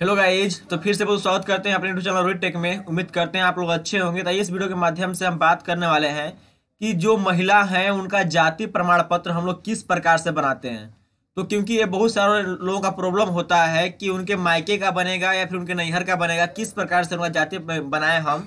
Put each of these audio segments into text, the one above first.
hello guys तो फिर से बहुत स्वागत करते हैं अपने यूट्यूब चैनल रोहित टेक में उम्मीद करते हैं आप लोग अच्छे होंगे तो इस वीडियो के माध्यम से हम बात करने वाले हैं कि जो महिला हैं उनका जाति प्रमाण पत्र हम लोग किस प्रकार से बनाते हैं तो क्योंकि ये बहुत सारे लोगों का प्रॉब्लम होता है कि उनके मायके का बनेगा या फिर उनके नैहर का बनेगा किस प्रकार से उनका जाति बनाए हम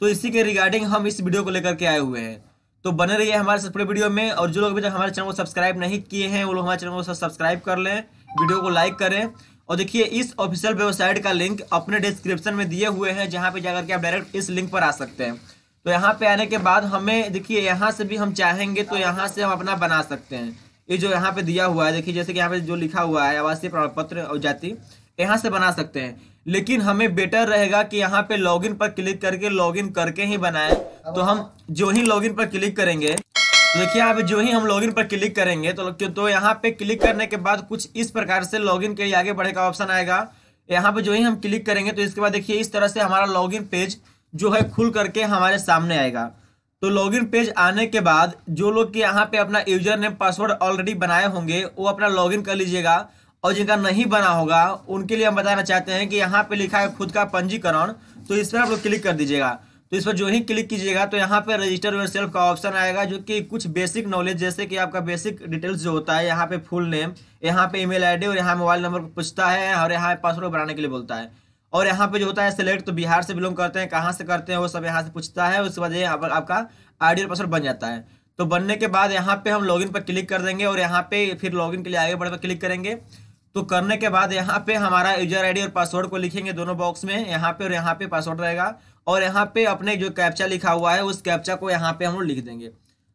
तो इसी के रिगार्डिंग हम इस वीडियो को लेकर के आए हुए हैं तो बने रहिए हमारे पूरे वीडियो में और जो लोग अभी तक हमारे चैनल को सब्सक्राइब नहीं किए हैं वो लोग हमारे चैनल को सब्सक्राइब कर लें वीडियो को लाइक करें और देखिए इस ऑफिशियल वेबसाइट का लिंक अपने डिस्क्रिप्शन में दिए हुए हैं जहाँ पे जाकर के आप डायरेक्ट इस लिंक पर आ सकते हैं तो यहाँ पे आने के बाद हमें देखिए यहाँ से भी हम चाहेंगे तो यहाँ से हम अपना बना सकते हैं ये जो यहाँ पे दिया हुआ है देखिए जैसे कि यहाँ पे जो लिखा हुआ है आवासीय प्रमाण पत्र और जाति यहाँ से बना सकते हैं लेकिन हमें बेटर रहेगा कि यहाँ पे लॉग पर क्लिक करके लॉग करके ही बनाएं तो हम जो ही लॉगिन पर क्लिक करेंगे देखिए आप जो ही हम लॉगिन पर क्लिक करेंगे तो तो यहाँ पे क्लिक करने के बाद कुछ इस प्रकार से लॉगिन के लिए आगे बढ़े का ऑप्शन आएगा यहाँ पे जो ही हम क्लिक करेंगे तो इसके बाद देखिए इस तरह से हमारा लॉगिन पेज जो है खुल करके हमारे सामने आएगा तो लॉगिन पेज आने के बाद जो लोग कि यहाँ पे अपना यूजर नेम पासवर्ड ऑलरेडी बनाए होंगे वो अपना लॉग कर लीजिएगा और जिनका नहीं बना होगा उनके लिए हम बताना चाहते हैं कि यहाँ पे लिखा है खुद का पंजीकरण तो इस पर आप लोग क्लिक कर दीजिएगा तो इस पर जो ही क्लिक कीजिएगा तो यहाँ पे रजिस्टर योर सेल्फ का ऑप्शन आएगा जो कि कुछ बेसिक नॉलेज जैसे कि आपका बेसिक डिटेल्स जो होता है यहाँ पे फुल नेम यहाँ पे ईमेल आईडी और यहाँ मोबाइल नंबर पूछता है और यहाँ पासवर्ड बनाने के लिए बोलता है और यहाँ पे जो होता है सेलेक्ट तो बिहार से बिलोंग करते हैं कहाँ से करते हैं वो सब यहाँ से पूछता है उसके बाद ये यहाँ पर आपका आईडी और पासवर्ड बन जाता है तो बनने के बाद यहाँ पे हम लॉगिन पर क्लिक कर देंगे और यहाँ पे फिर लॉगिन के लिए आगे बढ़ पर क्लिक करेंगे तो करने के बाद यहाँ पे हमारा यूजर आईडी और पासवर्ड को लिखेंगे दोनों बॉक्स में यहाँ पे और यहाँ पे पासवर्ड रहेगा और यहाँ पे अपने जो कैप्चा लिखा हुआ है उस कैप्चा को यहाँ पे हम लोग लिख देंगे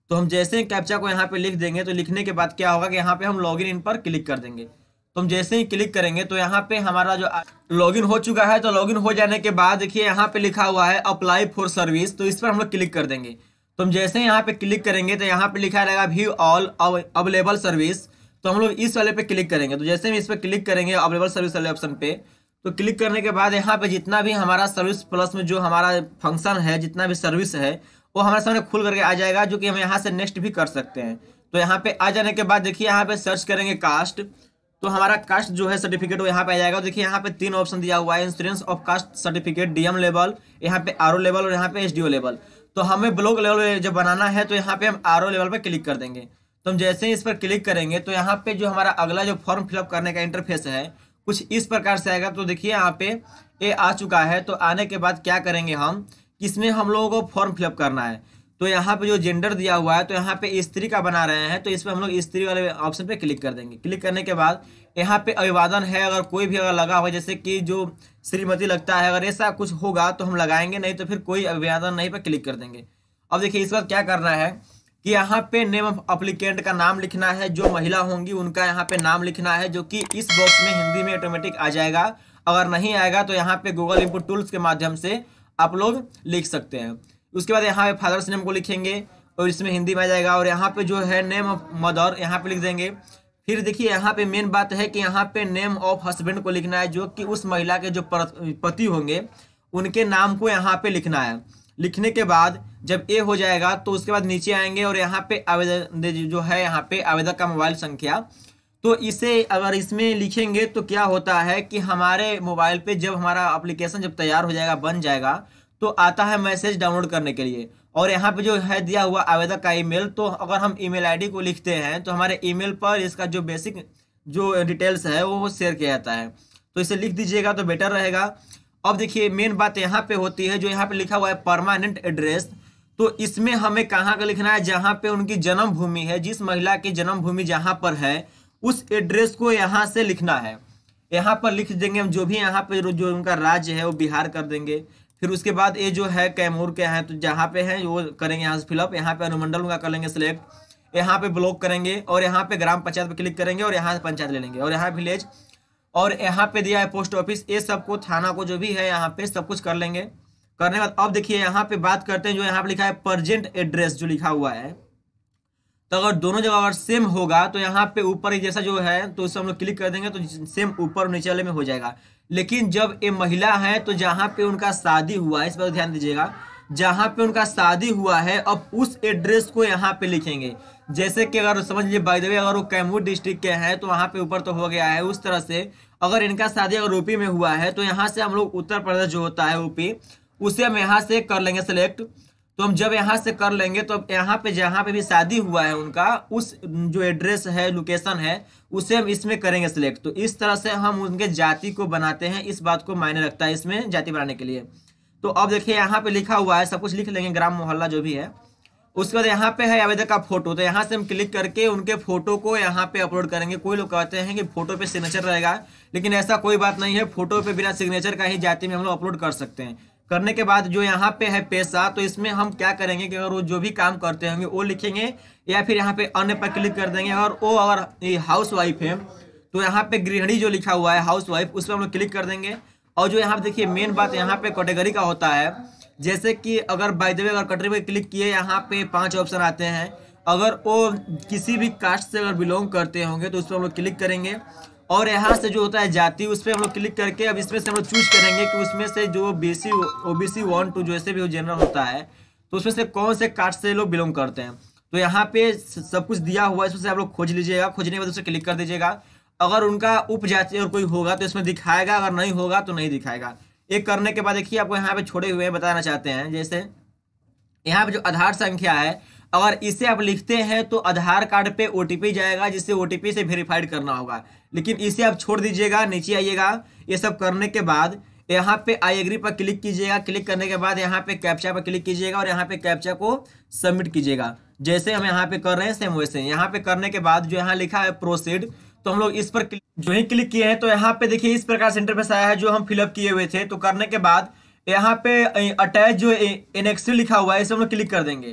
तो हम जैसे ही कैप्चा को यहाँ पे लिख देंगे तो लिखने के बाद क्या होगा कि यहाँ पे हम लॉग इन पर क्लिक कर देंगे तो हम जैसे ही क्लिक करेंगे तो यहाँ पे हमारा जो लॉग हो चुका है तो लॉग हो जाने के बाद देखिए यहाँ पे लिखा हुआ है अप्लाई फॉर सर्विस तो इस पर हम लोग क्लिक कर देंगे तो हम जैसे ही यहाँ पे क्लिक करेंगे तो यहाँ पे लिखा रहेगा व्यू ऑल अवेलेबल सर्विस तो हम लोग इस वाले पे क्लिक करेंगे तो जैसे हम इस पर क्लिक करेंगे अवेलेबल सर्विस वाले ऑप्शन पे तो क्लिक करने के बाद यहाँ पे जितना भी हमारा सर्विस प्लस में जो हमारा फंक्शन है जितना भी सर्विस है वो हमारे सामने खुल करके आ जाएगा जो कि हम यहाँ से नेक्स्ट भी कर सकते हैं तो यहाँ पे आ जाने के बाद देखिए यहाँ पे सर्च करेंगे कास्ट तो हमारा कास्ट जो है सर्टिफिकेट वो यहाँ पे आ जाएगा देखिए यहाँ पे तीन ऑप्शन दिया हुआ है insurance of caste certificate DM level यहाँ पे आर लेवल और यहाँ पे एस लेवल तो हमें ब्लॉक लेवल जब बनाना है तो यहाँ पे हम आर लेवल पर क्लिक कर देंगे तो हम जैसे ही इस पर क्लिक करेंगे तो यहाँ पे जो हमारा अगला जो फॉर्म फिलअप करने का इंटरफेस है कुछ इस प्रकार से आएगा तो देखिए यहाँ पे ये आ चुका है तो आने के बाद क्या करेंगे हम इसमें हम लोगों को फॉर्म फिलअप करना है तो यहाँ पे जो जेंडर दिया हुआ है तो यहाँ पे स्त्री का बना रहे हैं तो इसमें हम लोग स्त्री वाले ऑप्शन पे क्लिक कर देंगे क्लिक करने के बाद यहाँ पे अभिवादन है अगर कोई भी अगर लगा हुआ जैसे कि जो श्रीमती लगता है अगर ऐसा कुछ होगा तो हम लगाएंगे नहीं तो फिर कोई अभिवादन नहीं पर क्लिक कर देंगे अब देखिए इस बार क्या करना है कि यहाँ पे नेम ऑफ अप्लीकेंट का नाम लिखना है जो महिला होंगी उनका यहाँ पे नाम लिखना है जो कि इस बॉक्स में हिंदी में ऑटोमेटिक आ जाएगा अगर नहीं आएगा तो यहाँ पे गूगल इनपुट टूल्स के माध्यम से आप लोग लिख सकते हैं उसके बाद यहाँ पे फादर्स नेम को लिखेंगे और इसमें हिंदी में आ जाएगा और यहाँ पे जो है नेम ऑफ मदर यहाँ पे लिख देंगे फिर देखिए यहाँ पे मेन बात है कि यहाँ पे नेम ऑफ हस्बैंड को लिखना है जो कि उस महिला के जो पति होंगे उनके नाम को यहाँ पे लिखना है लिखने के बाद जब ए हो जाएगा तो उसके बाद नीचे आएंगे और यहाँ पे आवेदन जो है यहाँ पे आवेदक का मोबाइल संख्या तो इसे अगर इसमें लिखेंगे तो क्या होता है कि हमारे मोबाइल पे जब हमारा एप्लीकेशन जब तैयार हो जाएगा बन जाएगा तो आता है मैसेज डाउनलोड करने के लिए और यहाँ पे जो है दिया हुआ आवेदक का ईमेल तो अगर हम ईमेल आईडी को लिखते हैं तो हमारे ईमेल पर इसका जो बेसिक जो डिटेल्स है वो शेयर किया जाता है तो इसे लिख दीजिएगा तो बेटर रहेगा अब देखिए मेन बात यहाँ पे होती है जो यहाँ पे लिखा हुआ है परमानेंट एड्रेस तो इसमें हमें कहाँ का लिखना है जहाँ पे उनकी जन्मभूमि है जिस महिला की जन्मभूमि जहाँ पर है उस एड्रेस को यहाँ से लिखना है यहाँ पर लिख देंगे हम जो भी यहाँ पे जो उनका राज्य है वो बिहार कर देंगे फिर उसके बाद ये जो है कैमूर के हैं तो जहाँ पे हैं वो करेंगे यहाँ से फिलअप यहाँ पे अनुमंडल उनका कर लेंगे सिलेक्ट यहाँ पे ब्लॉक करेंगे और यहाँ पे ग्राम पंचायत पे क्लिक करेंगे और यहाँ से पंचायत ले लेंगे और यहाँ विलेज और यहाँ पे दिया है पोस्ट ऑफिस ये सबको थाना को जो भी है यहाँ पे सब कुछ कर लेंगे करने के बाद अब देखिए यहाँ पे बात करते हैं जो यहाँ पे लिखा है प्रजेंट एड्रेस जो लिखा हुआ है तो अगर दोनों जगह अगर सेम होगा तो यहाँ पे ऊपर जैसा जो है तो उसे हम लोग क्लिक कर देंगे तो सेम ऊपर नीचे वाले में हो जाएगा लेकिन जब ये महिला है तो जहाँ पे उनका शादी हुआ है इस पर ध्यान दीजिएगा जहाँ पे उनका शादी हुआ है अब उस एड्रेस को यहाँ पे लिखेंगे जैसे कि अगर समझ लीजिए बाई अगर वो कैमूर डिस्ट्रिक्ट के हैं तो वहाँ पे ऊपर तो हो गया है उस तरह से अगर इनका शादी अगर यूपी में हुआ है तो यहाँ से हम लोग उत्तर प्रदेश जो होता है यूपी उसे हम यहाँ से कर लेंगे सेलेक्ट तो हम जब यहाँ से कर लेंगे तो अब यहाँ पे जहाँ पे भी शादी हुआ है उनका उस जो एड्रेस है लोकेशन है उसे हम इसमें करेंगे सिलेक्ट तो इस तरह से हम उनके जाति को बनाते हैं इस बात को मायने रखता है इसमें जाति बनाने के लिए तो अब देखिए यहाँ पे लिखा हुआ है सब कुछ लिख लेंगे ग्राम मोहल्ला जो भी है उसके बाद यहाँ पे है आवेदक का फोटो तो यहाँ से हम क्लिक करके उनके फोटो को यहाँ पे अपलोड करेंगे कोई लोग कहते हैं कि फोटो पे सिग्नेचर रहेगा लेकिन ऐसा कोई बात नहीं है फोटो पे बिना सिग्नेचर का ही जाति में हम लोग अपलोड कर सकते हैं करने के बाद जो यहाँ पे है पैसा तो इसमें हम क्या करेंगे कि अगर वो जो भी काम करते होंगे वो लिखेंगे या फिर यहाँ पे अन्य पर क्लिक कर देंगे और वो अगर ये हाउस वाइफ है तो यहाँ पे गृहिणी जो लिखा हुआ है हाउस वाइफ उस पर हम लोग क्लिक कर देंगे और जो यहाँ पे देखिए मेन बात यहाँ पे कैटेगरी का होता है जैसे कि अगर बाय द वे अगर कटरी पे क्लिक किए यहाँ पे पांच ऑप्शन आते हैं अगर वो किसी भी कास्ट से अगर बिलोंग करते होंगे तो उस पर हम लोग क्लिक करेंगे और यहाँ से जो होता है जाति उस पर हम लोग क्लिक करके अब इसमें से हम लोग चूज करेंगे कि उसमें से जो B C O B C one two जैसे भी हो जनरल होता है तो उसमें से कौन से कास्ट से लोग बिलोंग करते हैं तो यहाँ पे सब कुछ दिया हुआ है इसमें से आप लोग खोज लीजिएगा खोजने के बाद उसे क्लिक कर दीजिएगा अगर उनका उपजाति और कोई होगा तो इसमें दिखाएगा अगर नहीं होगा तो नहीं दिखाएगा एक करने के बाद देखिए आपको यहाँ पे छोड़े हुए बताना चाहते हैं जैसे यहाँ पे जो आधार संख्या है अगर इसे आप लिखते हैं तो आधार कार्ड पे ओ जाएगा जिससे ओ से वेरीफाइड करना होगा लेकिन इसे आप छोड़ दीजिएगा नीचे आइएगा ये सब करने के बाद यहाँ पे आई एग्री पर क्लिक कीजिएगा क्लिक करने के बाद यहाँ पे कैप्चा पर क्लिक कीजिएगा और यहाँ पे कैप्चा को सबमिट कीजिएगा जैसे हम यहाँ पे कर रहे हैं सेम वैसे यहाँ पे करने के बाद जो यहाँ लिखा है प्रोसीड तो हम लोग इस पर जो ही क्लिक किए हैं तो यहाँ पे देखिए इस प्रकार सेंटर पे आया है जो हम फिलअप किए हुए थे तो करने के बाद यहाँ पे अटैच जो एनएक्स लिखा हुआ है इसे हम लोग क्लिक कर देंगे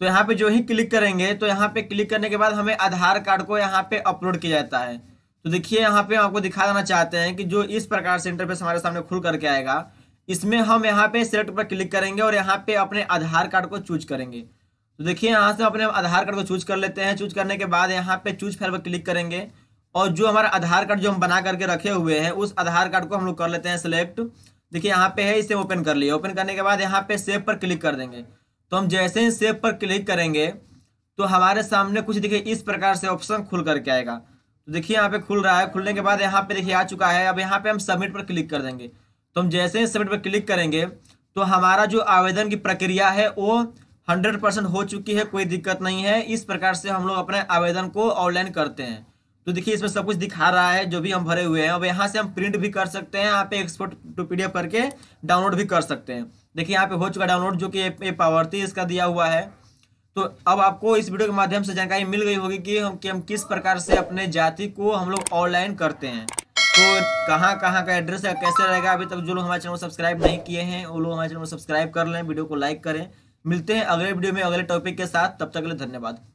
तो यहाँ पे जो ही क्लिक करेंगे तो यहाँ पे क्लिक करने के बाद हमें आधार कार्ड को यहाँ पे अपलोड किया जाता है तो देखिए यहाँ पे हम आपको दिखा देना चाहते हैं कि जो इस प्रकार से इंटरफेस हमारे सामने खुल करके आएगा इसमें हम यहाँ पे सेलेक्ट पर क्लिक करेंगे और यहाँ पे अपने आधार कार्ड को चूज करेंगे तो देखिए यहाँ से अपने आधार कार्ड को चूज कर लेते हैं चूज करने के बाद यहाँ पे चूज फाइल पर क्लिक करेंगे और जो हमारा आधार कार्ड जो हम बना करके रखे हुए हैं उस आधार कार्ड को हम लोग कर लेते हैं सिलेक्ट देखिए यहाँ पे है इसे ओपन कर लिया ओपन करने के बाद यहाँ पे सेव पर क्लिक कर देंगे तो हम जैसे ही सेव पर क्लिक करेंगे तो हमारे सामने कुछ देखिए इस प्रकार से ऑप्शन खुल करके आएगा तो देखिए यहाँ पे खुल रहा है खुलने के बाद यहाँ पे देखिए आ चुका है अब यहाँ पे हम सबमिट पर क्लिक कर देंगे तो हम जैसे ही सबमिट पर क्लिक करेंगे तो हमारा जो आवेदन की प्रक्रिया है वो हंड्रेड परसेंट हो चुकी है कोई दिक्कत नहीं है इस प्रकार से हम लोग अपने आवेदन को ऑनलाइन करते हैं तो देखिए इसमें सब कुछ दिखा रहा है जो भी हम भरे हुए हैं अब यहाँ से हम प्रिंट भी कर सकते हैं यहाँ पे एक्सपोर्ट टू पीडीएफ करके डाउनलोड भी कर सकते हैं देखिए यहाँ पे हो चुका डाउनलोड जो कि ये इसका दिया हुआ है तो अब आपको इस वीडियो के माध्यम से जानकारी मिल गई होगी कि हम कि हम किस प्रकार से अपने जाति को हम लोग ऑनलाइन करते हैं तो कहाँ कहाँ का एड्रेस है कैसे रहेगा अभी तक जो लोग हमारे चैनल सब्सक्राइब नहीं किए हैं वो लोग हमारे चैनल को सब्सक्राइब कर लें वीडियो को लाइक करें मिलते हैं अगले वीडियो में अगले टॉपिक के साथ तब तक के लिए धन्यवाद